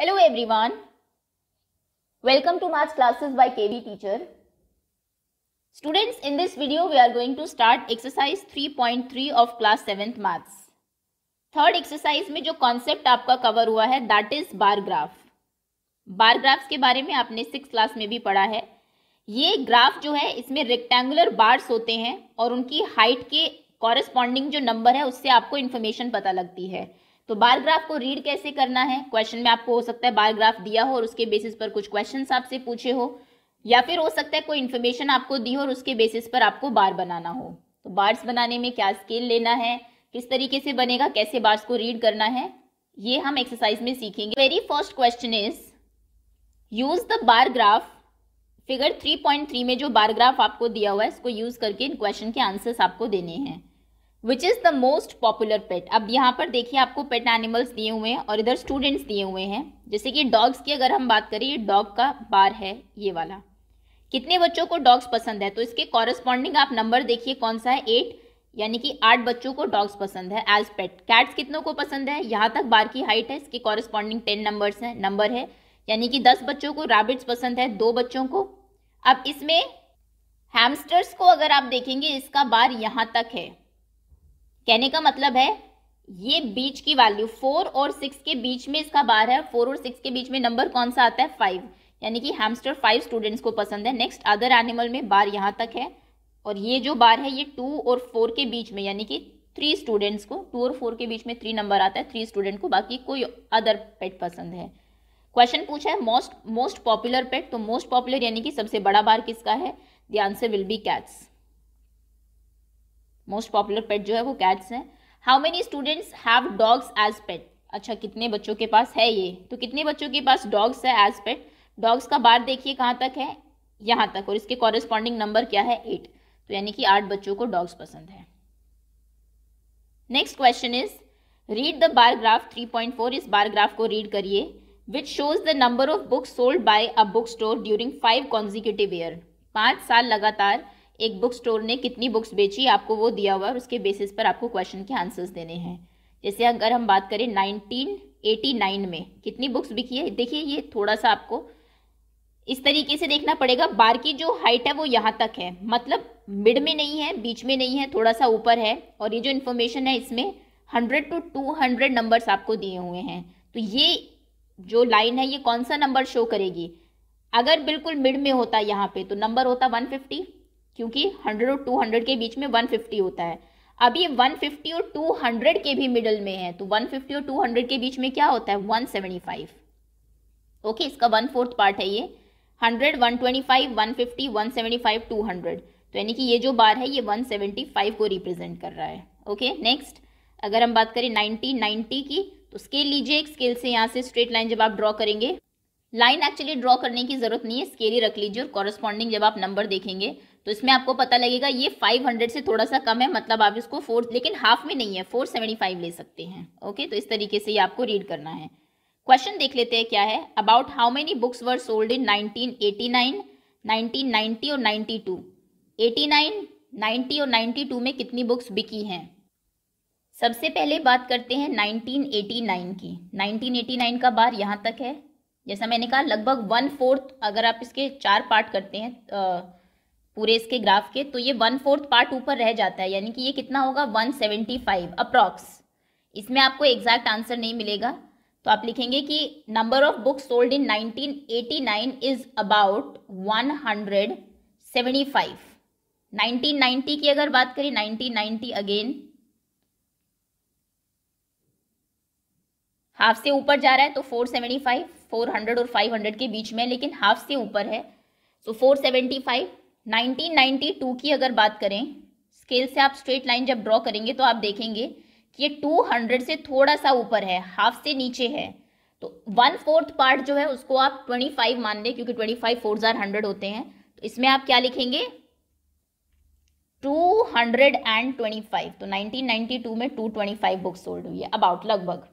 Hello everyone welcome to maths classes by KV teacher students in this video we are going to start exercise 3.3 of class seventh maths third exercise में जो concept आपका cover हुआ है that is bar graph bar graphs के बारे में आपने six class में भी पढ़ा है ये ग्राफ जो है इसमें रेक्टेंगुलर बार्स होते हैं और उनकी हाइट के कॉरेस्पॉन्डिंग जो नंबर है उससे आपको इन्फॉर्मेशन पता लगती है तो बारग्राफ को रीड कैसे करना है क्वेश्चन में आपको हो सकता है बारग्राफ दिया हो और उसके बेसिस पर कुछ क्वेश्चन आपसे पूछे हो या फिर हो सकता है कोई इन्फॉर्मेशन आपको दी हो और उसके बेसिस पर आपको बार बनाना हो तो बार्स बनाने में क्या स्केल लेना है किस तरीके से बनेगा कैसे बार्स को रीड करना है ये हम एक्सरसाइज में सीखेंगे very first question is use the bar graph figure 3.3 में जो बार ग्राफ आपको दिया हुआ है इसको यूज करके इन क्वेश्चन के आंसर्स आपको देने हैं which is the most popular pet अब यहाँ पर देखिए आपको पेट एनिमल्स दिए हुए हैं और इधर स्टूडेंट्स दिए हुए हैं जैसे कि डॉग्स की अगर हम बात करें ये डॉग का बार है ये वाला कितने बच्चों को डॉग्स पसंद है तो इसके कॉरेस्पॉन्डिंग आप नंबर देखिए कौन सा है एट यानी कि आठ बच्चों को डॉग्स पसंद है एज पेट कैट्स कितनों को पसंद है यहाँ तक बार की हाइट है इसके कॉरेस्पॉन्डिंग टेन नंबर्स हैं नंबर है यानी कि दस बच्चों को रैबिट्स पसंद है दो बच्चों को अब इसमें हैमस्टर्स को अगर आप देखेंगे इसका बार यहाँ तक है कहने का मतलब है ये बीच की वैल्यू फोर और सिक्स के बीच में इसका बार है फोर और सिक्स के बीच में नंबर कौन सा आता है फाइव यानी कि हैमस्टर फाइव स्टूडेंट्स को पसंद है नेक्स्ट अदर एनिमल में बार यहाँ तक है और ये जो बार है ये टू और फोर के बीच में यानी कि थ्री स्टूडेंट्स को टू और फोर के बीच में थ्री नंबर आता है थ्री स्टूडेंट को बाकी कोई अदर पेट पसंद है क्वेश्चन पूछा है मोस्ट मोस्ट पॉपुलर पेट तो मोस्ट पॉपुलर यानी कि सबसे बड़ा बार किसका है the answer will be cats most popular pet जो है वो कैट्स हैं how many students have dogs as pet अच्छा कितने बच्चों के पास है ये तो कितने बच्चों के पास डॉग्स है एज पेट डॉग्स का बार देखिए कहाँ तक है यहाँ तक और इसके कॉरेस्पॉन्डिंग नंबर क्या है एट तो यानी कि आठ बच्चों को डॉग्स पसंद है next question is read the bar graph four इस बारग्राफ को रीड करिए which shows the number of books sold by a book store during five consecutive year पाँच साल लगातार एक बुक स्टोर ने कितनी बुक्स बेची आपको वो दिया हुआ है और उसके बेसिस पर आपको क्वेश्चन के आंसर्स देने हैं जैसे अगर हम बात करें 1989 में कितनी बुक्स बिकी है देखिए ये थोड़ा सा आपको इस तरीके से देखना पड़ेगा बार की जो हाइट है वो यहाँ तक है मतलब मिड में नहीं है बीच में नहीं है थोड़ा सा ऊपर है और ये जो इन्फॉर्मेशन है इसमें hundred to two hundred numbers आपको दिए हुए हैं तो ये जो लाइन है ये कौन सा नंबर शो करेगी अगर बिल्कुल मिड में होता यहाँ पे तो नंबर होता वन फिफ्टी क्योंकि 100 और 200 के बीच में 150 होता है अब ये 150 और 200 के भी मिडल में है तो 150 और 200 के बीच में क्या होता है 175 ओके इसका वन फोर्थ पार्ट है ये 100, 125, 150, 175, 200 तो यानी कि ये जो बार है ये 175 को रिप्रेजेंट कर रहा है ओके okay, नेक्स्ट अगर हम बात करें 90, 90 की तो स्केल लीजिए एक स्केल से यहाँ से स्ट्रेट लाइन जब आप ड्रॉ करेंगे लाइन एक्चुअली ड्रॉ करने की जरूरत नहीं है स्केल ही रख लीजिए और कॉरेस्पॉन्डिंग जब आप नंबर देखेंगे तो इसमें आपको पता लगेगा ये 500 से थोड़ा सा कम है मतलब आप इसको फोर लेकिन हाफ में नहीं है 475 ले सकते हैं ओके तो इस तरीके से ये आपको रीड करना है क्वेश्चन देख लेते हैं क्या है about how many books were sold in 1989, 1990 और 92 89, 90 और 92 में कितनी बुक्स बिकी हैं सबसे पहले बात करते हैं नाइन की नाइन का बार यहाँ तक है जैसा मैंने कहा लगभग वन फोर्थ अगर आप इसके चार पार्ट करते हैं तो पूरे इसके ग्राफ के तो ये वन फोर्थ पार्ट ऊपर रह जाता है यानी कि ये कितना होगा वन सेवेंटी फाइव अप्रॉक्स इसमें आपको एग्जैक्ट आंसर नहीं मिलेगा तो आप लिखेंगे कि number of books sold in 1989 is about 175 1990 की अगर बात करें 1990 अगेन हाफ से ऊपर जा रहा है तो 475 400 और 500 के बीच में लेकिन हाफ से ऊपर है सो so 475 1992 की अगर बात करें स्केल से आप स्ट्रेट लाइन जब ड्रॉ करेंगे तो आप देखेंगे कि ये 200 से थोड़ा सा ऊपर है हाफ से नीचे है तो वन फोर्थ पार्ट जो है उसको आप 25 मान लें क्योंकि 25 फाइव फोर जार हंड्रेड होते हैं तो इसमें आप क्या लिखेंगे 225 तो 1992 में 225 बुक्स सोल्ड हुई है अबाउट लगभग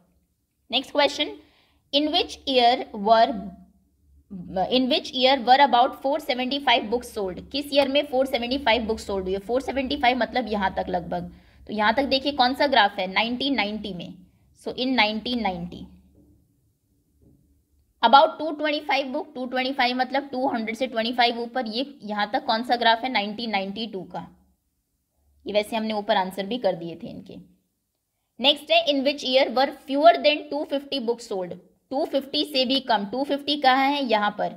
next question in which year were in which year were about 475 books sold किस ईयर में 475 बुक्स सोल्ड हुई है फाइव मतलब यहाँ तक लगभग तो यहाँ तक देखिए कौन सा ग्राफ है 1990 में so in 1990 about 225 book five मतलब हंड्रेड से फाइव ऊपर ये यहाँ तक कौन सा ग्राफ है टू का ये वैसे हमने ऊपर आंसर भी कर दिए थे इनके नेक्स्ट है in which year were fewer than two fifty books sold 250 से भी कम 250 कहाँ है यहाँ पर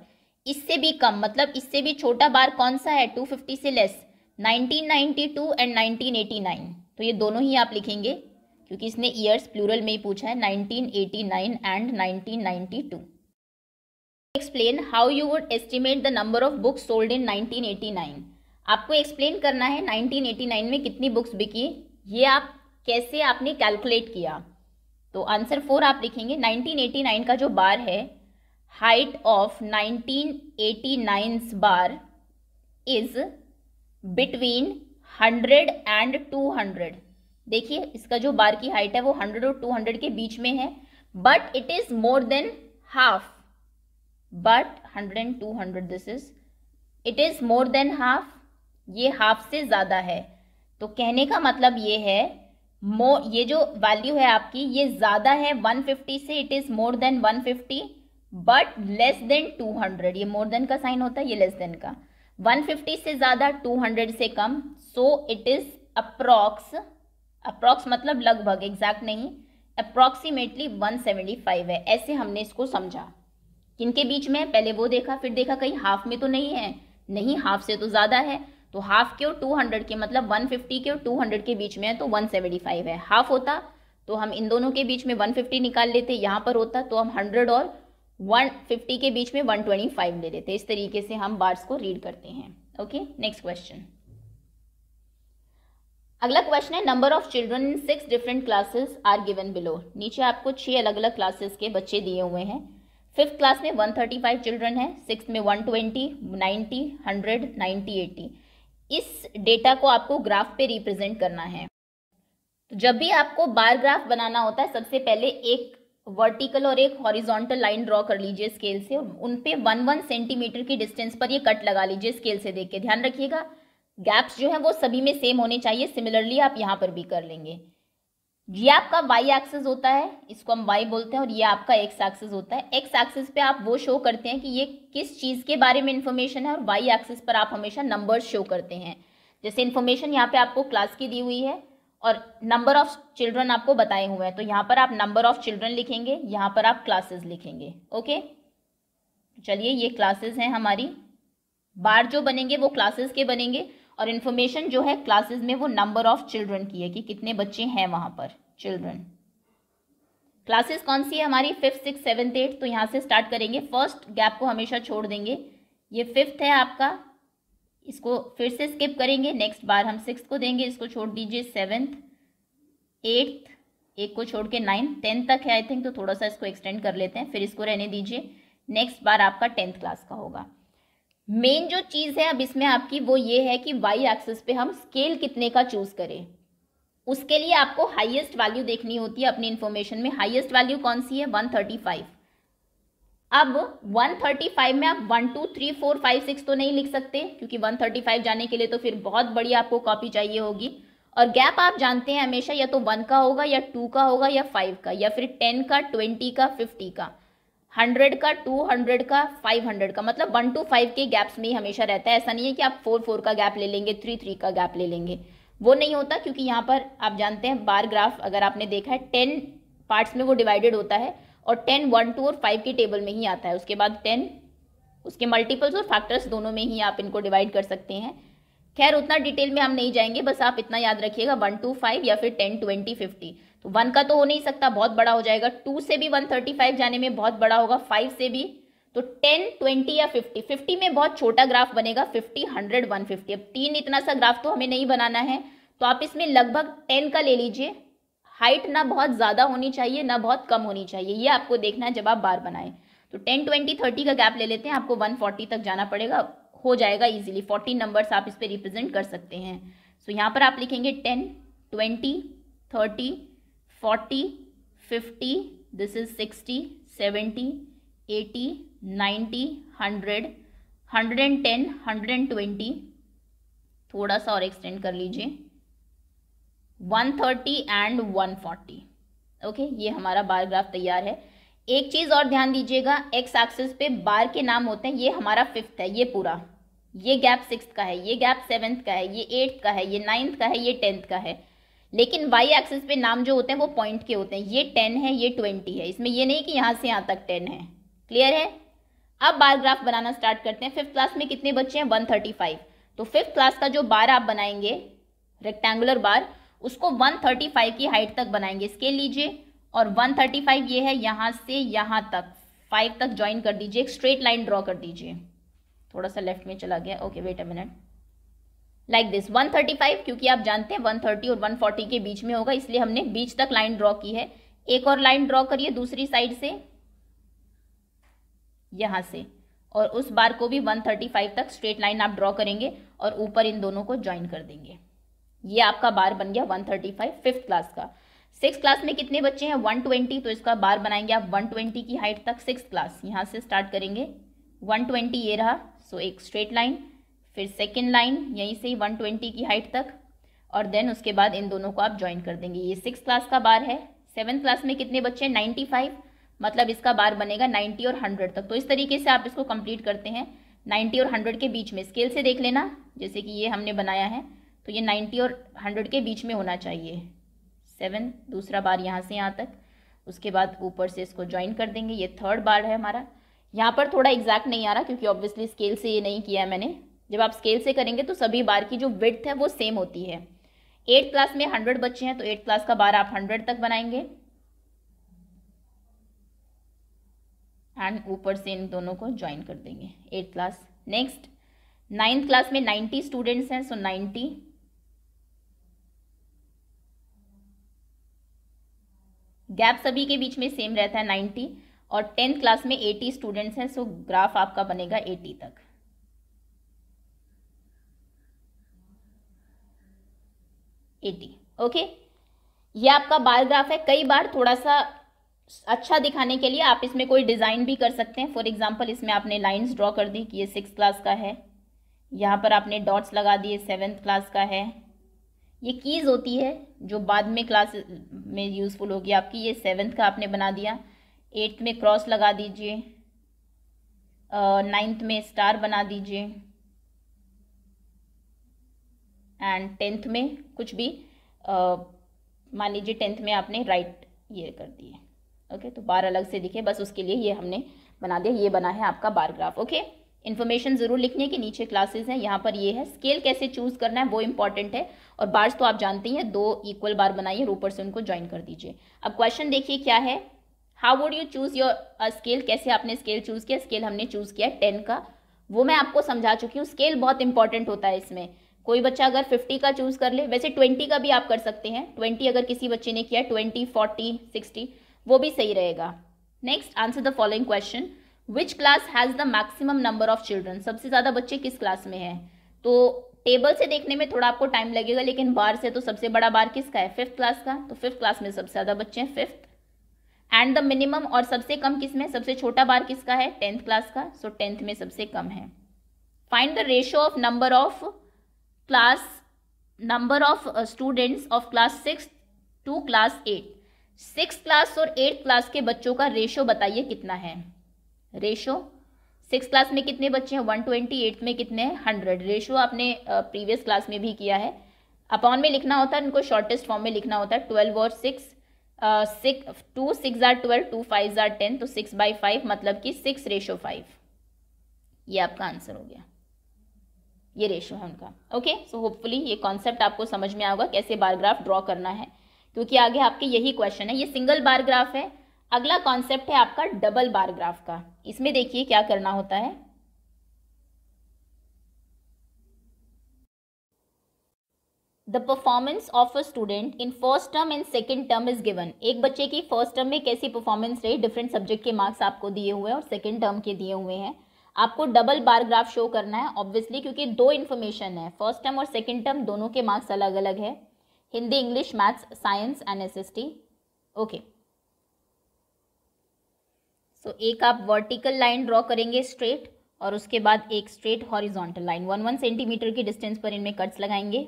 इससे भी कम मतलब इससे भी छोटा बार कौन सा है 250 से लेस 1992 एंड 1989 तो ये दोनों ही आप लिखेंगे क्योंकि इसने ईयर्स प्लूरल में ही पूछा है 1989 and 1992 explain how you would estimate the number of books sold in 1989 आपको एक्सप्लेन करना है 1989 में कितनी बुक्स बिकी ये आप कैसे आपने कैलकुलेट किया तो आंसर फोर आप लिखेंगे 1989 का जो बार है height of 1989 bar is between 100 and 200 देखिए इसका जो बार की हाइट है वो 100 और 200 के बीच में है but it is more than half but 100 and 200 this is it is more than half ये हाफ से ज़्यादा है तो कहने का मतलब ये है मोर ये जो वैल्यू है आपकी ये ज़्यादा है 150 से it is more than 150 but less than 200 ये मोर देन का साइन होता है ये लेस देन का 150 से ज़्यादा 200 से कम so it is approx approx मतलब लगभग एग्जैक्ट नहीं अप्रॉक्सीमेटली 175 है ऐसे हमने इसको समझा किन के बीच में पहले वो देखा फिर देखा कहीं हाफ में तो नहीं है नहीं हाफ से तो ज़्यादा है तो हाफ के और टू हंड्रेड के मतलब वन फिफ्टी के और टू हंड्रेड के बीच में है तो वन सेवेंटी फाइव है हाफ होता तो हम इन दोनों के बीच में वन फिफ्टी निकाल लेते यहाँ पर होता तो हम हंड्रेड और वन फिफ्टी के बीच में वन ट्वेंटी फाइव ले लेते इस तरीके से हम बार्स को रीड करते हैं ओके नेक्स्ट क्वेश्चन अगला क्वेश्चन है number of children in six different classes are given below नीचे आपको छह अलग अलग क्लासेस के बच्चे दिए हुए हैं फिफ्थ क्लास में 135 चिल्ड्रन है सिक्स में 120, 90, 100, 90, 80 इस डेटा को आपको ग्राफ पे रिप्रेजेंट करना है तो जब भी आपको बार ग्राफ बनाना होता है सबसे पहले एक वर्टिकल और एक हॉरिजॉन्टल लाइन ड्रॉ कर लीजिए स्केल से उन पे वन वन सेंटीमीटर की डिस्टेंस पर ये कट लगा लीजिए स्केल से देख के ध्यान रखिएगा गैप्स जो है वो सभी में सेम होने चाहिए सिमिलरली आप यहाँ पर भी कर लेंगे ये आपका वाई एक्सेस होता है इसको हम वाई बोलते हैं और ये आपका एक्स एक्सेस होता है एक्स एक्सेस पे आप वो शो करते हैं कि ये किस चीज़ के बारे में इन्फॉर्मेशन है और वाई एक्सेस पर आप हमेशा नंबर शो करते हैं जैसे इन्फॉर्मेशन यहाँ पे आपको क्लास की दी हुई है और नंबर ऑफ चिल्ड्रन आपको बताए हुए हैं तो यहाँ पर आप नंबर ऑफ चिल्ड्रन लिखेंगे यहाँ पर आप क्लासेस लिखेंगे ओके चलिए ये क्लासेस हैं हमारी बार जो बनेंगे वो क्लासेस के बनेंगे और इन्फॉर्मेशन जो है क्लासेस में वो नंबर ऑफ चिल्ड्रन की है कि कितने बच्चे हैं वहाँ पर चिल्ड्रन क्लासेस कौन सी है हमारी फिफ्थ सिक्स सेवन्थ एट तो यहाँ से स्टार्ट करेंगे फर्स्ट गैप को हमेशा छोड़ देंगे ये फिफ्थ है आपका इसको फिर से स्किप करेंगे नेक्स्ट बार हम सिक्स को देंगे इसको छोड़ दीजिए सेवन्थ एट्थ एक को छोड़ के नाइन्थ टेंथ तक है आई थिंक तो थोड़ा सा इसको एक्सटेंड कर लेते हैं फिर इसको रहने दीजिए नेक्स्ट बार आपका टेंथ क्लास का होगा मेन जो चीज़ है अब इसमें आपकी वो ये है कि वाई एक्सिस पे हम स्केल कितने का चूज़ करें उसके लिए आपको हाईएस्ट वैल्यू देखनी होती है अपनी इंफॉर्मेशन में हाईएस्ट वैल्यू कौन सी है 135 अब 135 में आप one two three four five six तो नहीं लिख सकते क्योंकि 135 जाने के लिए तो फिर बहुत बड़ी आपको कॉपी चाहिए होगी और गैप आप जानते हैं हमेशा या तो वन का होगा या टू का होगा या फाइव का या फिर टेन का ट्वेंटी का फिफ्टी का हंड्रेड का टू हंड्रेड का फाइव हंड्रेड का मतलब वन टू फाइव के गैप्स में ही हमेशा रहता है ऐसा नहीं है कि आप फोर फोर का गैप ले लेंगे थ्री थ्री का गैप ले लेंगे वो नहीं होता क्योंकि यहाँ पर आप जानते हैं बार ग्राफ अगर आपने देखा है टेन पार्ट्स में वो डिवाइडेड होता है और टेन वन टू और फाइव के टेबल में ही आता है उसके बाद टेन उसके मल्टीपल्स और फैक्टर्स दोनों में ही आप इनको डिवाइड कर सकते हैं खैर उतना डिटेल में हम नहीं जाएंगे बस आप इतना याद रखिएगा वन टू फाइव या फिर टेन ट्वेंटी फिफ्टी तो वन का तो हो नहीं सकता बहुत बड़ा हो जाएगा टू से भी वन थर्टी फाइव जाने में बहुत बड़ा होगा फाइव से भी तो टेन ट्वेंटी या फिफ्टी फिफ्टी में बहुत छोटा ग्राफ बनेगा फिफ्टी हंड्रेड वन फिफ्टी अब तीन इतना सा ग्राफ तो हमें नहीं बनाना है तो आप इसमें लगभग टेन का ले लीजिए हाइट ना बहुत ज़्यादा होनी चाहिए ना बहुत कम होनी चाहिए ये आपको देखना है जब आप बार बनाएं तो टेन ट्वेंटी थर्टी का गैप ले लेते हैं आपको वन फोर्टी तक जाना पड़ेगा हो जाएगा इजीली फोर्टीन नंबर्स आप इस पर रिप्रेजेंट कर सकते हैं सो so, यहाँ पर आप लिखेंगे ten twenty thirty forty fifty this is sixty seventy eighty ninety hundred hundred and ten hundred and twenty थोड़ा सा और एक्सटेंड कर लीजिए one thirty and one forty okay ये हमारा बार तैयार है एक चीज़ और ध्यान दीजिएगा एक्स एक्सिस पे बार के नाम होते हैं ये हमारा फिफ्थ है ये पूरा ये गैप सिक्स का है ये गैप सेवन्थ का है ये एट्थ का है ये नाइन्थ का है ये टेंथ का है लेकिन वाई एक्सिस पे नाम जो होते हैं वो पॉइंट के होते हैं ये टेन है ये ट्वेंटी है इसमें ये नहीं कि यहाँ से यहाँ तक टेन है क्लियर है अब बार ग्राफ बनाना स्टार्ट करते हैं फिफ्थ क्लास में कितने बच्चे हैं वन थर्टी फाइव तो फिफ्थ क्लास का जो बार आप बनाएंगे रेक्टेंगुलर बार उसको वन थर्टी फाइव की हाइट तक बनाएंगे स्केल लीजिए और वन थर्टी फाइव ये है यहाँ से यहाँ तक फाइव तक ज्वाइन कर दीजिए एक स्ट्रेट लाइन ड्रॉ कर दीजिए थोड़ा सा लेफ्ट में चला गया okay wait a minute like this 135 क्योंकि आप जानते हैं 130 और 140 के बीच में होगा इसलिए हमने बीच तक लाइन ड्रॉ की है एक और लाइन ड्रॉ करिए दूसरी साइड से यहां से और उस बार को भी 135 तक स्ट्रेट लाइन आप ड्रॉ करेंगे और ऊपर इन दोनों को ज्वाइन कर देंगे ये आपका बार बन गया 135 फिफ्थ क्लास का सिक्स क्लास में कितने बच्चे हैं 120 तो इसका बार बनाएंगे आप 120 की हाइट तक सिक्स क्लास यहां से स्टार्ट करेंगे 120 ये रहा सो एक स्ट्रेट लाइन फिर सेकेंड लाइन यहीं से ही वन ट्वेंटी की हाइट तक और देन उसके बाद इन दोनों को आप ज्वाइन कर देंगे ये सिक्स क्लास का बार है सेवन क्लास में कितने बच्चे हैं नाइन्टी फाइव मतलब इसका बार बनेगा नाइन्टी और हंड्रेड तक तो इस तरीके से आप इसको कंप्लीट करते हैं नाइन्टी और हंड्रेड के बीच में स्केल से देख लेना जैसे कि ये हमने बनाया है तो ये नाइन्टी और हंड्रेड के बीच में होना चाहिए सेवन दूसरा बार यहाँ से यहाँ तक उसके बाद ऊपर से इसको ज्वाइन कर देंगे ये थर्ड बार है हमारा यहाँ पर थोड़ा एग्जैक्ट नहीं आ रहा क्योंकि ऑब्वियसली स्केल से ये नहीं किया है मैंने जब आप स्केल से करेंगे तो सभी बार की जो विथ है वो सेम होती है एट क्लास में हंड्रेड बच्चे हैं तो एट्थ क्लास का बार आप हंड्रेड तक बनाएंगे एंड ऊपर से इन दोनों को ज्वाइन कर देंगे eight class next ninth class में नाइन्टी स्टूडेंट्स हैं सो नाइन्टी गैप सभी के बीच में सेम रहता है नाइन्टी और टेंथ क्लास में एटी स्टूडेंट्स हैं सो ग्राफ आपका बनेगा एटी तक एटी ओके ये आपका बार ग्राफ है कई बार थोड़ा सा अच्छा दिखाने के लिए आप इसमें कोई डिज़ाइन भी कर सकते हैं फॉर एग्जाम्पल इसमें आपने लाइन्स ड्रॉ कर दी कि ये सिक्स क्लास का है यहाँ पर आपने डॉट्स लगा दिए सेवेंथ क्लास का है ये कीज़ होती है जो बाद में क्लास में यूज़फुल होगी आपकी ये सेवेंथ का आपने बना दिया एट्थ में क्रॉस लगा दीजिए नाइन्थ में स्टार बना दीजिए एंड टेंथ में कुछ भी मान लीजिए टेंथ में आपने राइट ये कर दिए ओके तो बार अलग से दिखे बस उसके लिए ये हमने बना दिया ये बना है आपका बार ग्राफ ओके इन्फॉर्मेशन ज़रूर लिखने के नीचे क्लासेस हैं यहाँ पर ये है स्केल कैसे चूज़ करना है वो इंपॉर्टेंट है और बार्स तो आप जानते ही हैं दो इक्वल बार बनाइए ऊपर से उनको ज्वाइन कर दीजिए अब क्वेश्चन देखिए क्या है how would you choose your scale कैसे आपने स्केल चूज किया स्केल हमने चूज किया टेन का वो मैं आपको समझा चुकी हूँ स्केल बहुत इंपॉर्टेंट होता है इसमें कोई बच्चा अगर फिफ्टी का चूज कर ले वैसे ट्वेंटी का भी आप कर सकते हैं ट्वेंटी अगर किसी बच्चे ने किया ट्वेंटी फोर्टी सिक्सटी वो भी सही रहेगा next answer the following question which class has the maximum number of children सबसे ज़्यादा बच्चे किस क्लास में हैं तो टेबल से देखने में थोड़ा आपको टाइम लगेगा लेकिन बार से तो सबसे बड़ा बार किसका है फिफ्थ क्लास का तो फिफ्थ क्लास में सबसे ज़्यादा बच्चे हैं फिफ्थ एंड द मिनिमम और सबसे कम किस में सबसे छोटा बार किसका है टेंथ क्लास का सो so, टेंथ में सबसे कम है find the ratio of number of class number of students of class six to class eight six class और एट क्लास के बच्चों का रेशो बताइए कितना है रेशो सिक्स क्लास में कितने बच्चे हैं वन ट्वेंटी एट में कितने हैं हंड्रेड रेशो आपने प्रीवियस uh, क्लास में भी किया है अपॉन में लिखना होता है इनको शॉर्टेस्ट फॉर्म में लिखना होता है ट्वेल्व और six to six are twelve to five ज़ार टेन तो सिक्स बाई फाइव मतलब कि सिक्स रेशो फाइव ये आपका आंसर हो गया ये रेशो है उनका ओके सो होपफुली ये कॉन्सेप्ट आपको समझ में आएगा कैसे बारग्राफ ड्रॉ करना है क्योंकि आगे आपके यही क्वेश्चन है ये सिंगल बारग्राफ है अगला कॉन्सेप्ट है आपका डबल बारग्राफ का इसमें देखिए क्या करना होता है the performance of a student in first term and second term is given एक बच्चे की फर्स्ट टर्म में कैसी परफॉर्मेंस रही डिफरेंट सब्जेक्ट के मार्क्स आपको दिए हुए हैं और सेकेंड टर्म के दिए हुए हैं आपको डबल बार ग्राफ शो करना है ऑब्वियसली क्योंकि दो इन्फॉर्मेशन है फर्स्ट टर्म और सेकेंड टर्म दोनों के मार्क्स अलग अलग है Hindi English maths science and S S T okay so एक आप वर्टिकल लाइन ड्रॉ करेंगे स्ट्रेट और उसके बाद एक straight horizontal line one one centimetre की डिस्टेंस पर इनमें कट्स लगाएंगे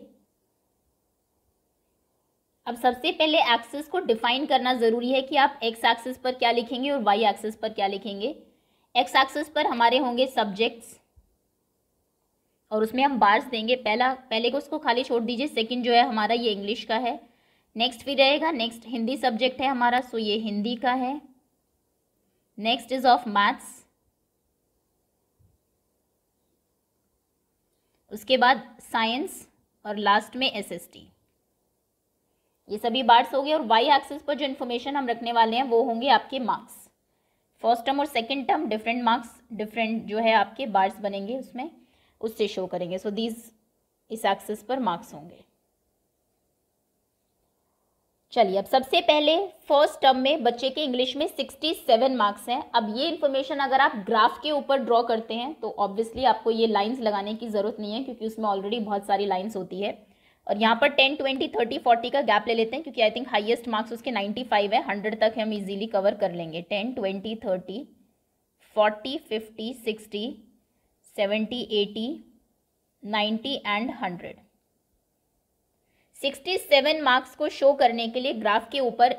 अब सबसे पहले एक्सेस को डिफाइन करना ज़रूरी है कि आप एक्स एक्सेस पर क्या लिखेंगे और वाई एक्सेस पर क्या लिखेंगे एक्स एक्सेस पर हमारे होंगे सब्जेक्ट्स और उसमें हम बार्स देंगे पहला पहले को उसको खाली छोड़ दीजिए सेकंड जो है हमारा ये इंग्लिश का है नेक्स्ट फिर रहेगा नेक्स्ट हिंदी सब्जेक्ट है हमारा सो ये हिंदी का है नेक्स्ट इज ऑफ मैथ्स उसके बाद साइंस और लास्ट में एसएसटी ये सभी बार्स हो गए और वाई एक्सिस पर जो इन्फॉर्मेशन हम रखने वाले हैं वो होंगे आपके मार्क्स फर्स्ट टर्म और second term different marks different जो है आपके बार्स बनेंगे उसमें उससे शो करेंगे सो so, दीज इस एक्सिस पर मार्क्स होंगे चलिए अब सबसे पहले फर्स्ट टर्म में बच्चे के इंग्लिश में 67 मार्क्स हैं अब ये इन्फॉर्मेशन अगर आप ग्राफ के ऊपर ड्रॉ करते हैं तो ऑब्वियसली आपको ये लाइंस लगाने की ज़रूरत नहीं है क्योंकि उसमें ऑलरेडी बहुत सारी लाइंस होती है और यहाँ पर टेन ट्वेंटी थर्टी फोर्टी का गैप ले लेते हैं क्योंकि आई थिंक हाईएस्ट मार्क्स उसके नाइन्टी फाइव है हंड्रेड तक हम इजीली कवर कर लेंगे ten twenty thirty forty fifty sixty seventy eighty ninety and hundred sixty seven marks को शो करने के लिए ग्राफ के ऊपर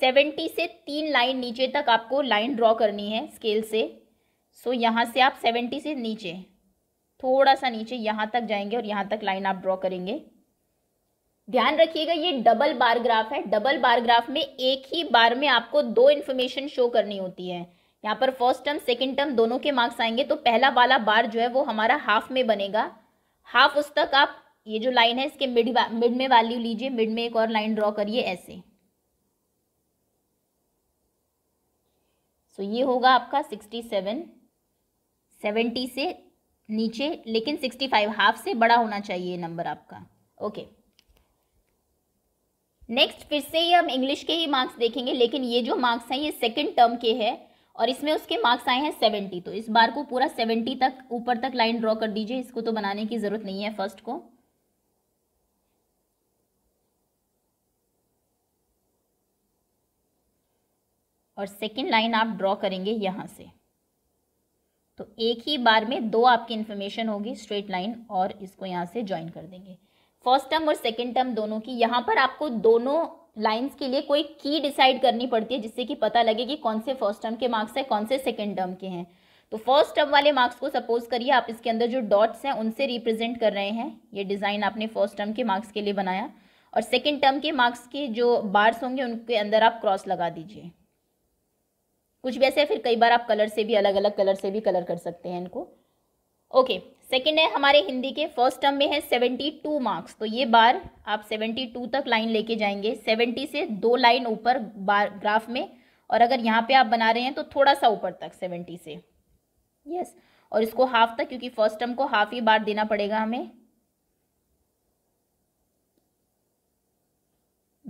सेवेंटी से तीन लाइन नीचे तक आपको लाइन ड्रॉ करनी है स्केल से सो so, यहाँ से आप सेवेंटी से नीचे थोड़ा सा नीचे यहाँ तक जाएंगे और यहाँ तक लाइन आप ड्रॉ करेंगे ध्यान रखिएगा ये डबल बार ग्राफ है डबल बार ग्राफ में एक ही बार में आपको दो इन्फॉर्मेशन शो करनी होती है यहाँ पर फर्स्ट टर्म सेकेंड टर्म दोनों के मार्क्स आएंगे तो पहला वाला बार जो है वो हमारा हाफ में बनेगा हाफ उस तक आप ये जो लाइन है इसके मिड मिड में वैल्यू लीजिए मिड में एक और लाइन ड्रॉ करिए ऐसे सो so, ये होगा आपका सिक्सटी सेवन सेवेंटी से नीचे लेकिन सिक्सटी फाइव हाफ से बड़ा होना चाहिए नंबर आपका ओके okay. नेक्स्ट फिर से ही हम इंग्लिश के ही मार्क्स देखेंगे लेकिन ये जो मार्क्स हैं ये सेकेंड टर्म के है और इसमें उसके मार्क्स आए हैं सेवेंटी तो इस बार को पूरा सेवेंटी तक ऊपर तक लाइन ड्रॉ कर दीजिए इसको तो बनाने की ज़रूरत नहीं है फर्स्ट को और सेकेंड लाइन आप ड्रॉ करेंगे यहां से तो एक ही बार में दो आपकी इन्फॉर्मेशन होगी स्ट्रेट लाइन और इसको यहां से ज्वाइन कर देंगे फर्स्ट टर्म और सेकेंड टर्म दोनों की यहाँ पर आपको दोनों लाइंस के लिए कोई की डिसाइड करनी पड़ती है जिससे कि पता लगे कि कौन से फर्स्ट टर्म के मार्क्स हैं कौन से सेकेंड टर्म के हैं तो फर्स्ट टर्म वाले मार्क्स को सपोज करिए आप इसके अंदर जो डॉट्स हैं उनसे रिप्रेजेंट कर रहे हैं ये डिज़ाइन आपने फर्स्ट टर्म के मार्क्स के लिए बनाया और सेकेंड टर्म के मार्क्स के जो बार्स होंगे उनके अंदर आप क्रॉस लगा दीजिए कुछ भी ऐसे फिर कई बार आप कलर से भी अलग अलग कलर से भी कलर कर सकते हैं इनको ओके सेकेंड है हमारे हिंदी के फर्स्ट टर्म में है सेवेंटी टू मार्क्स तो ये बार आप सेवेंटी टू तक लाइन लेके जाएंगे सेवेंटी से दो लाइन ऊपर बार ग्राफ में और अगर यहाँ पे आप बना रहे हैं तो थोड़ा सा ऊपर तक सेवेंटी से यस yes. और इसको हाफ तक क्योंकि फर्स्ट टर्म को हाफ ही बार देना पड़ेगा हमें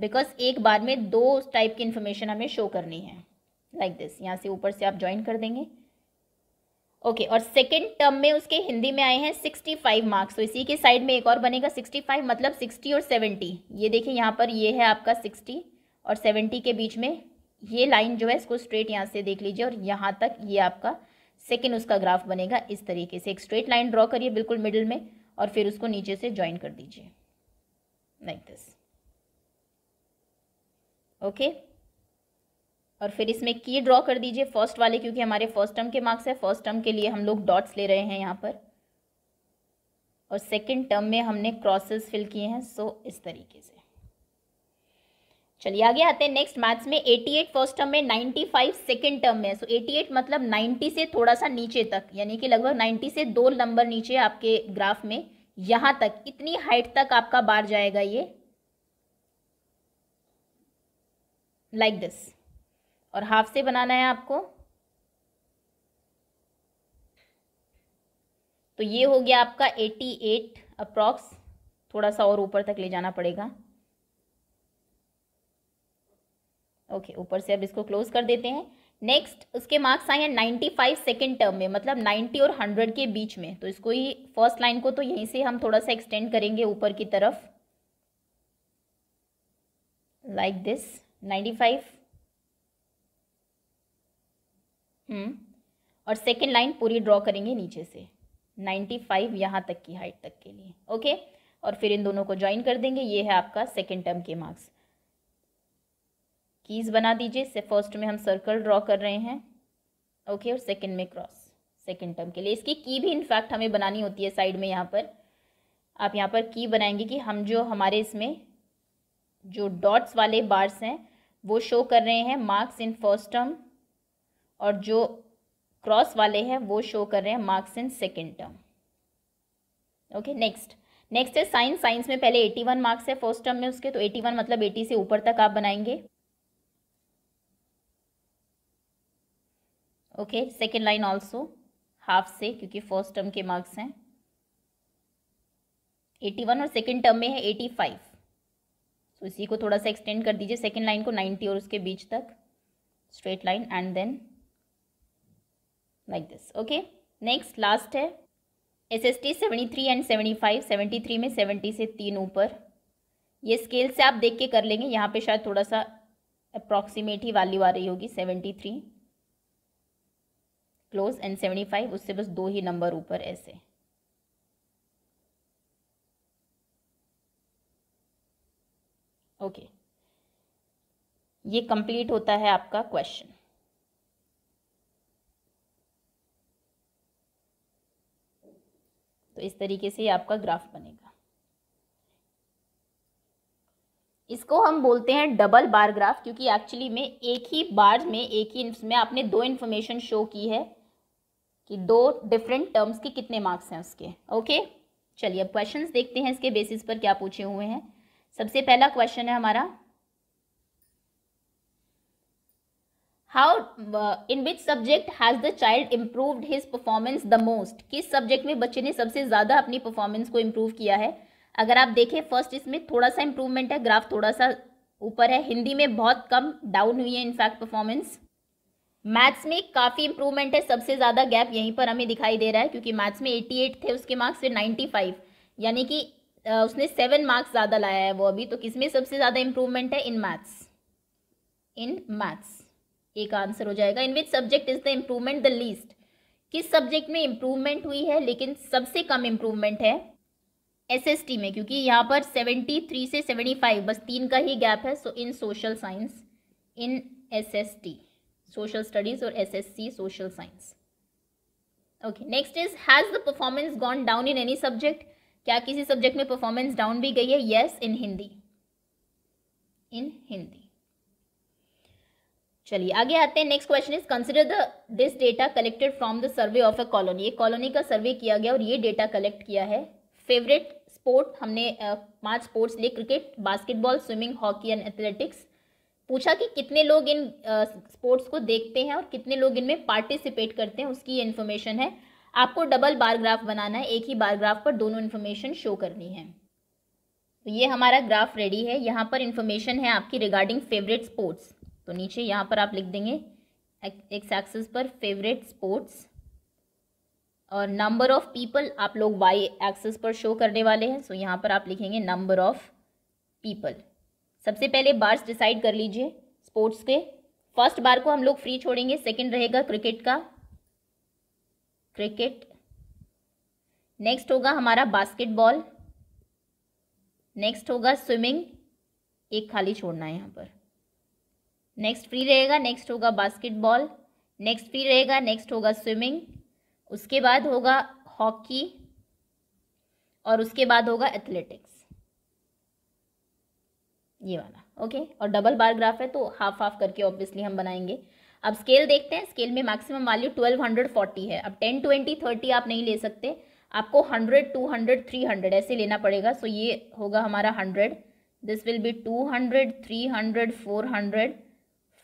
बिकॉज एक बार में दो टाइप की इन्फॉर्मेशन हमें शो करनी है लाइक like दिस यहाँ से ऊपर से आप ज्वाइन कर देंगे ओके और सेकेंड टर्म में उसके हिंदी में आए हैं सिक्सटी फाइव मार्क्स तो इसी के साइड में एक और बनेगा सिक्सटी फाइव मतलब सिक्सटी और सेवेंटी ये देखिए यहाँ पर ये है आपका सिक्सटी और सेवेंटी के बीच में ये लाइन जो है इसको स्ट्रेट यहाँ से देख लीजिए और यहाँ तक ये आपका सेकेंड उसका ग्राफ बनेगा इस तरीके से एक स्ट्रेट लाइन ड्रॉ करिए बिल्कुल मिडिल में और फिर उसको नीचे से ज्वाइन कर दीजिए लाइक दिस ओके और फिर इसमें की ड्रॉ कर दीजिए फर्स्ट वाले क्योंकि हमारे फर्स्ट टर्म के मार्क्स है फर्स्ट टर्म के लिए हम लोग डॉट्स ले रहे हैं यहाँ पर और सेकेंड टर्म में हमने क्रॉसेस फिल किए हैं सो इस तरीके से चलिए आगे आते हैं नेक्स्ट मैथ्स में 88 फर्स्ट टर्म में 95 फाइव सेकेंड टर्म में सो so 88 मतलब 90 से थोड़ा सा नीचे तक यानी कि लगभग 90 से दो नंबर नीचे आपके ग्राफ में यहां तक इतनी हाइट तक आपका बार जाएगा ये लाइक like दिस और हाफ से बनाना है आपको तो ये हो गया आपका एटी एट अप्रॉक्स थोड़ा सा और ऊपर तक ले जाना पड़ेगा ओके ऊपर से अब इसको क्लोज कर देते हैं नेक्स्ट उसके मार्क्स आए हैं नाइन्टी फाइव सेकेंड टर्म में मतलब नाइन्टी और हंड्रेड के बीच में तो इसको ही फर्स्ट लाइन को तो यहीं से हम थोड़ा सा एक्सटेंड करेंगे ऊपर की तरफ like this ninety five hmm. और सेकेंड लाइन पूरी ड्रॉ करेंगे नीचे से नाइन्टी फाइव यहाँ तक की हाइट तक के लिए ओके और फिर इन दोनों को ज्वाइन कर देंगे ये है आपका सेकेंड टर्म के मार्क्स कीज बना दीजिए इससे फर्स्ट में हम सर्कल ड्रॉ कर रहे हैं ओके और सेकेंड में क्रॉस सेकेंड टर्म के लिए इसकी की भी इनफैक्ट हमें बनानी होती है साइड में यहाँ पर आप यहाँ पर की बनाएंगे कि हम जो हमारे इसमें जो डॉट्स वाले बार्स हैं वो शो कर रहे हैं मार्क्स इन फर्स्ट टर्म और जो क्रॉस वाले हैं वो शो कर रहे हैं marks in second term okay next next है साइंस साइंस में पहले 81 मार्क्स है फर्स्ट टर्म में उसके तो 81 मतलब 80 से ऊपर तक आप बनाएंगे okay second line also half से क्योंकि फर्स्ट टर्म के मार्क्स हैं 81 और सेकेंड टर्म में है 85 फाइव इसी को थोड़ा सा एक्सटेंड कर दीजिए सेकेंड लाइन को 90 और उसके बीच तक straight line and then like this okay next last है S S T seventy three and seventy five seventy three में सेवेंटी से तीन ऊपर ये स्केल से आप देख के कर लेंगे यहाँ पे शायद थोड़ा सा अप्रॉक्सीमेट ही वाली आ रही होगी seventy three close and seventy five उससे बस दो ही नंबर ऊपर ऐसे ओके okay. ये कंप्लीट होता है आपका क्वेश्चन तो इस तरीके से आपका ग्राफ बनेगा इसको हम बोलते हैं डबल बार ग्राफ क्योंकि एक्चुअली में एक ही बार में एक ही में आपने दो इन्फॉर्मेशन शो की है कि दो डिफरेंट टर्म्स के कितने मार्क्स हैं उसके ओके चलिए अब क्वेश्चंस देखते हैं इसके बेसिस पर क्या पूछे हुए हैं सबसे पहला क्वेश्चन है हमारा how in which subject has the child improved his performance the most किस सब्जेक्ट में बच्चे ने सबसे ज़्यादा अपनी परफॉर्मेंस को इम्प्रूव किया है अगर आप देखें फर्स्ट इसमें थोड़ा सा इम्प्रूवमेंट है ग्राफ थोड़ा सा ऊपर है हिंदी में बहुत कम डाउन हुई है इनफैक्ट परफॉर्मेंस मैथ्स में काफ़ी इंप्रूवमेंट है सबसे ज़्यादा गैप यहीं पर हमें दिखाई दे रहा है क्योंकि मैथ्स में 88 थे उसके मार्क्स फिर 95 यानी कि उसने सेवन मार्क्स ज़्यादा लाया है वो अभी तो किस में सबसे ज़्यादा इम्प्रूवमेंट है इन मैथ्स इन मैथ्स एक आंसर हो जाएगा in which subject is the improvement the least किस सब्जेक्ट में इम्प्रूवमेंट हुई है लेकिन सबसे कम इम्प्रूवमेंट है एसएसटी में क्योंकि यहाँ पर सेवेंटी थ्री से सेवेंटी फाइव बस तीन का ही गैप है so in social science in SST social studies और SSC social science okay next is has the performance gone down in any subject क्या किसी सब्जेक्ट में परफॉर्मेंस डाउन भी गई है yes in Hindi in Hindi चलिए आगे आते हैं next question is consider the this data collected from the survey of a colony एक कॉलोनी का सर्वे किया गया और ये डेटा कलेक्ट किया है फेवरेट स्पोर्ट हमने पांच स्पोर्ट्स लिए cricket basketball swimming hockey and athletics पूछा कि कितने लोग इन स्पोर्ट्स को देखते हैं और कितने लोग इनमें पार्टिसिपेट करते हैं उसकी ये इन्फॉर्मेशन है आपको डबल बारग्राफ बनाना है एक ही बारग्राफ पर दोनों इन्फॉर्मेशन शो करनी है तो ये हमारा ग्राफ रेडी है यहाँ पर इन्फॉर्मेशन है आपकी रिगार्डिंग फेवरेट स्पोर्ट्स तो नीचे यहाँ पर आप लिख देंगे एक्स एक्सेस पर फेवरेट स्पोर्ट्स और नंबर ऑफ़ पीपल आप लोग वाई एक्सेस पर शो करने वाले हैं सो यहाँ पर आप लिखेंगे नंबर ऑफ़ पीपल सबसे पहले बार्स डिसाइड कर लीजिए स्पोर्ट्स के फर्स्ट बार को हम लोग फ्री छोड़ेंगे सेकंड रहेगा क्रिकेट का क्रिकेट नेक्स्ट होगा हमारा बास्केटबॉल नेक्स्ट होगा स्विमिंग एक खाली छोड़ना है यहाँ पर नेक्स्ट फ्री रहेगा नेक्स्ट होगा बास्केटबॉल नेक्स्ट फ्री रहेगा नेक्स्ट होगा स्विमिंग उसके बाद होगा हॉकी और उसके बाद होगा एथलेटिक्स ये वाला ओके और डबल बार ग्राफ है तो हाफ हाफ करके ऑब्वियसली हम बनाएंगे अब स्केल देखते हैं स्केल में maximum value twelve hundred forty है अब टेन ट्वेंटी थर्टी आप नहीं ले सकते आपको hundred two hundred three hundred ऐसे लेना पड़ेगा सो ये होगा हमारा hundred this will be two hundred three hundred four hundred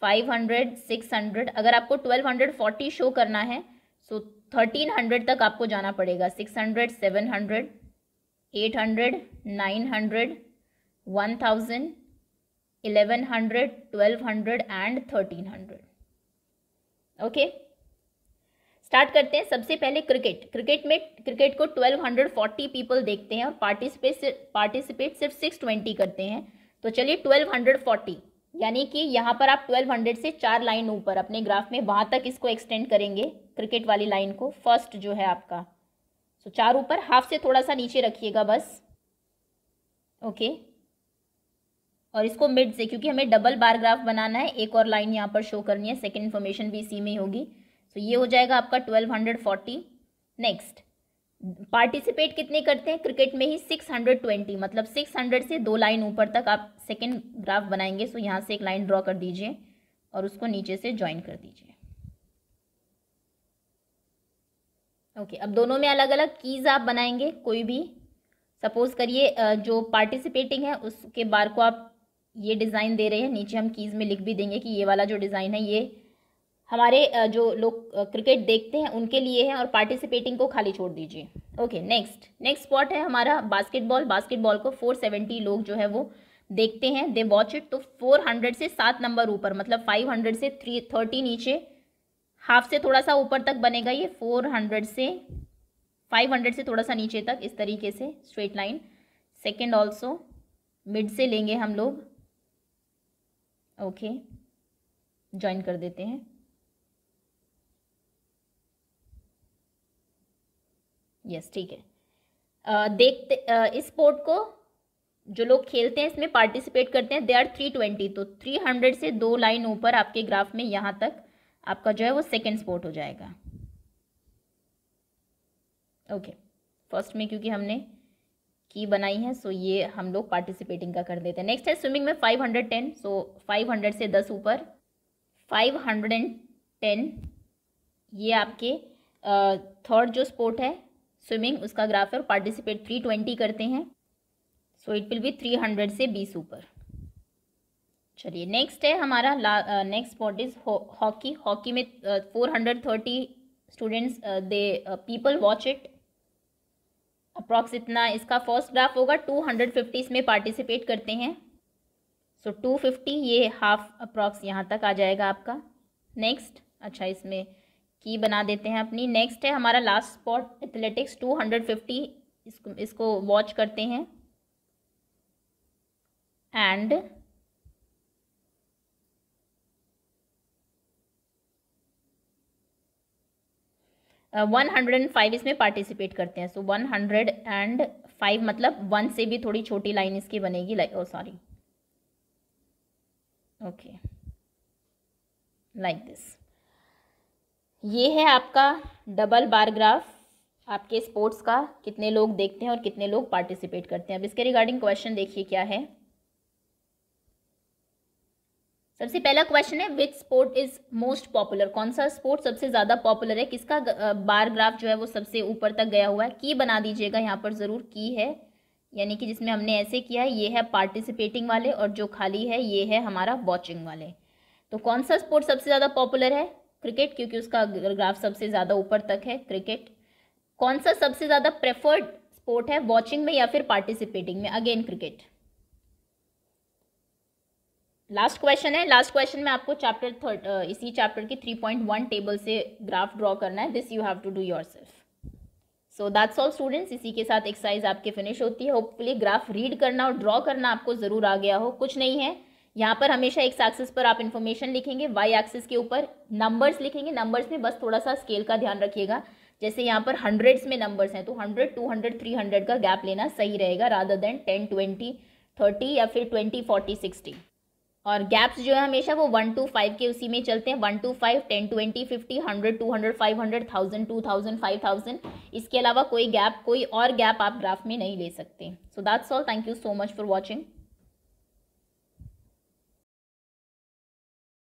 five hundred six hundred अगर आपको ट्वेल्व हंड्रेड फोर्टी शो करना है सो थर्टीन हंड्रेड तक आपको जाना पड़ेगा six hundred seven hundred eight hundred nine hundred one thousand eleven hundred twelve hundred and thirteen hundred okay start करते हैं सबसे पहले क्रिकेट क्रिकेट में क्रिकेट को ट्वेल्व हंड्रेड फोर्टी पीपल देखते हैं और पार्टिसिपेट सिर्फ पार्टिसिपेट सिर्फ सिक्स ट्वेंटी करते हैं तो चलिए ट्वेल्व हंड्रेड फोर्टी यानी कि यहाँ पर आप 1200 से चार लाइन ऊपर अपने ग्राफ में वहाँ तक इसको एक्सटेंड करेंगे क्रिकेट वाली लाइन को फर्स्ट जो है आपका सो so, चार ऊपर हाफ से थोड़ा सा नीचे रखिएगा बस ओके okay. और इसको मिड से क्योंकि हमें डबल बार ग्राफ बनाना है एक और लाइन यहाँ पर शो करनी है सेकेंड इन्फॉर्मेशन भी इसी में होगी सो so, ये हो जाएगा आपका twelve hundred forty next participate कितने करते हैं क्रिकेट में ही 620 मतलब 600 से दो लाइन ऊपर तक आप सेकेंड ग्राफ बनाएंगे सो यहाँ से एक लाइन ड्रॉ कर दीजिए और उसको नीचे से ज्वाइन कर दीजिए ओके okay, अब दोनों में अलग अलग कीज आप बनाएंगे कोई भी सपोज करिए जो पार्टिसिपेटिंग है उसके बार को आप ये डिज़ाइन दे रहे हैं नीचे हम कीज़ में लिख भी देंगे कि ये वाला जो डिज़ाइन है ये हमारे जो लोग क्रिकेट देखते हैं उनके लिए है और पार्टिसिपेटिंग को खाली छोड़ दीजिए ओके नेक्स्ट नेक्स्ट स्पॉट है हमारा बास्केटबॉल बास्केटबॉल को 470 लोग जो है वो देखते हैं दे वॉच इट तो 400 से सात नंबर ऊपर मतलब 500 से थ्री थर्टी नीचे हाफ से थोड़ा सा ऊपर तक बनेगा ये 400 से 500 से थोड़ा सा नीचे तक इस तरीके से straight line second also mid से लेंगे हम लोग ओके okay. ज्वाइन कर देते हैं यस ठीक है देखते इस स्पोर्ट को जो लोग खेलते हैं इसमें पार्टिसिपेट करते हैं दे आर थ्री ट्वेंटी तो थ्री हंड्रेड से दो लाइन ऊपर आपके ग्राफ में यहाँ तक आपका जो है वो सेकेंड स्पोर्ट हो जाएगा ओके okay. फर्स्ट में क्योंकि हमने की बनाई है सो ये हम लोग पार्टिसिपेटिंग का कर देते हैं नेक्स्ट है स्विमिंग में five hundred ten so five hundred से दस ऊपर फाइव हंड्रेड एंड टेन ये आपके थर्ड जो स्पोर्ट है स्विमिंग उसका ग्राफ है पार्टिसिपेट थ्री ट्वेंटी करते हैं so it will be three hundred से बीस ऊपर चलिए नेक्स्ट है हमारा next spot is hockey hockey में four hundred thirty students they people watch it approx इतना इसका फर्स्ट ग्राफ होगा टू हंड्रेड फिफ्टी इसमें पार्टिसिपेट करते हैं सो टू फिफ्टी ये हाफ अप्रॉक्स यहाँ तक आ जाएगा आपका नेक्स्ट अच्छा इसमें की बना देते हैं अपनी नेक्स्ट है हमारा लास्ट स्पॉट एथलेटिक्स 250 इसको इसको वॉच करते हैं and one hundred and five इसमें पार्टिसिपेट करते हैं so one hundred and five मतलब वन से भी थोड़ी छोटी लाइन इसकी बनेगी like oh sorry okay like this ये है आपका डबल बार ग्राफ आपके स्पोर्ट्स का कितने लोग देखते हैं और कितने लोग पार्टिसिपेट करते हैं अब इसके रिगार्डिंग क्वेश्चन देखिए क्या है सबसे पहला क्वेश्चन है which sport is most popular कौन सा स्पोर्ट सबसे ज़्यादा पॉपुलर है किसका बार ग्राफ जो है वो सबसे ऊपर तक गया हुआ है की बना दीजिएगा यहाँ पर ज़रूर की है यानी कि जिसमें हमने ऐसे किया है ये है पार्टिसिपेटिंग वाले और जो खाली है ये है हमारा वॉचिंग वाले तो कौन सा स्पोर्ट सबसे ज़्यादा पॉपुलर है क्रिकेट क्योंकि उसका ग्राफ सबसे ज़्यादा ऊपर तक है क्रिकेट कौन सा सबसे ज़्यादा प्रेफर्ड स्पोर्ट है वॉचिंग में या फिर पार्टिसिपेटिंग में अगेन क्रिकेट लास्ट क्वेश्चन है लास्ट क्वेश्चन में आपको चैप्टर थर्ड इसी चैप्टर की वन टेबल से ग्राफ ड्रॉ करना है this you have to do yourself so that's all students इसी के साथ एक्सरसाइज आपकी फिनिश होती है होपफुली ग्राफ रीड करना और ड्रॉ करना आपको ज़रूर आ गया हो कुछ नहीं है यहाँ पर हमेशा एक एक्सिस पर आप इन्फॉर्मेशन लिखेंगे वाई एक्सिस के ऊपर नंबर्स लिखेंगे नंबर्स में बस थोड़ा सा स्केल का ध्यान रखिएगा जैसे यहाँ पर हंड्रेड्स में नंबर्स हैं तो hundred two hundred three hundred का गैप लेना सही रहेगा rather than ten twenty thirty या फिर ट्वेंटी फोर्टी सिक्सटी और गैप्स जो है हमेशा वो वन टू फाइव के उसी में चलते हैं one two five ten twenty fifty hundred two hundred five hundred thousand two thousand five thousand इसके अलावा कोई गैप कोई और गैप आप ग्राफ में नहीं ले सकते so that's all thank you so much for watching